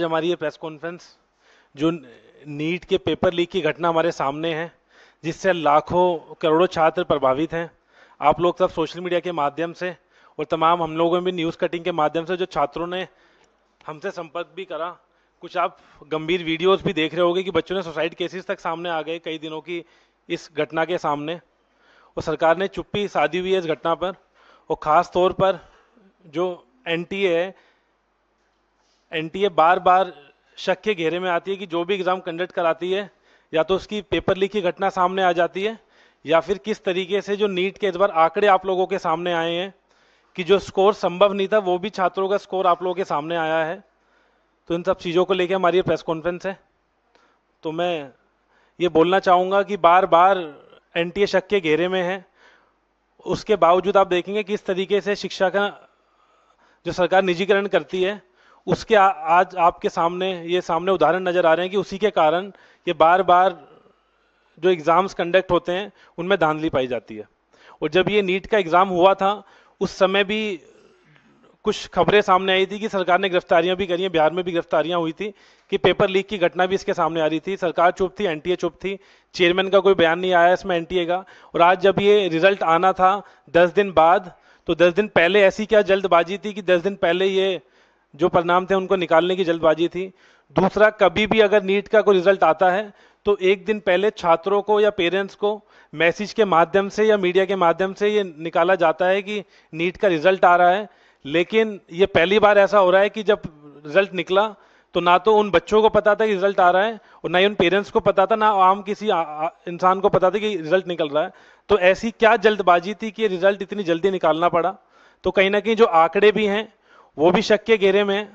आज हमारी ये प्रेस कॉन्फ्रेंस जो नीट के पेपर लीक की घटना हमारे सामने है जिससे लाखों करोड़ों छात्र प्रभावित हैं आप लोग सब सोशल मीडिया के माध्यम से और तमाम हम लोगों में भी न्यूज़ कटिंग के माध्यम से जो छात्रों ने हमसे संपर्क भी करा कुछ आप गंभीर वीडियोस भी देख रहे होंगे कि बच्चों ने सुसाइड केसेस तक सामने आ गए कई दिनों की इस घटना के सामने और सरकार ने चुप्पी साधी हुई है इस घटना पर और ख़ास तौर पर जो एन है एनटीए बार बार शक के घेरे में आती है कि जो भी एग्ज़ाम कंडक्ट कराती है या तो उसकी पेपर लीक की घटना सामने आ जाती है या फिर किस तरीके से जो नीट के इस बार आंकड़े आप लोगों के सामने आए हैं कि जो स्कोर संभव नहीं था वो भी छात्रों का स्कोर आप लोगों के सामने आया है तो इन सब चीज़ों को लेकर हमारी प्रेस कॉन्फ्रेंस है तो मैं ये बोलना चाहूँगा कि बार बार एन शक के घेरे में है उसके बावजूद आप देखेंगे किस तरीके से शिक्षा का जो सरकार निजीकरण करती है उसके आ, आज आपके सामने ये सामने उदाहरण नज़र आ रहे हैं कि उसी के कारण ये बार बार जो एग्ज़ाम्स कंडक्ट होते हैं उनमें धांधली पाई जाती है और जब ये नीट का एग्ज़ाम हुआ था उस समय भी कुछ खबरें सामने आई थी कि सरकार ने गिरफ्तारियां भी करी हैं बिहार में भी गिरफ्तारियां हुई थी कि पेपर लीक की घटना भी इसके सामने आ रही थी सरकार चुप थी एनटीए चुप थी चेयरमैन का कोई बयान नहीं आया इसमें एनटीए का और आज जब ये रिजल्ट आना था दस दिन बाद तो दस दिन पहले ऐसी क्या जल्दबाजी थी कि दस दिन पहले ये जो परिणाम थे उनको निकालने की जल्दबाजी थी दूसरा कभी भी अगर नीट का कोई रिजल्ट आता है तो एक दिन पहले छात्रों को या पेरेंट्स को मैसेज के माध्यम से या मीडिया के माध्यम से ये निकाला जाता है कि नीट का रिजल्ट आ रहा है लेकिन ये पहली बार ऐसा हो रहा है कि जब रिजल्ट निकला तो ना तो उन बच्चों को पता था कि रिजल्ट आ रहा है और ना ही उन पेरेंट्स को पता था ना आम किसी इंसान को पता था कि रिजल्ट निकल रहा है तो ऐसी क्या जल्दबाजी थी कि रिजल्ट इतनी जल्दी निकालना पड़ा तो कहीं ना कहीं जो आंकड़े भी हैं वो भी शक के घेरे में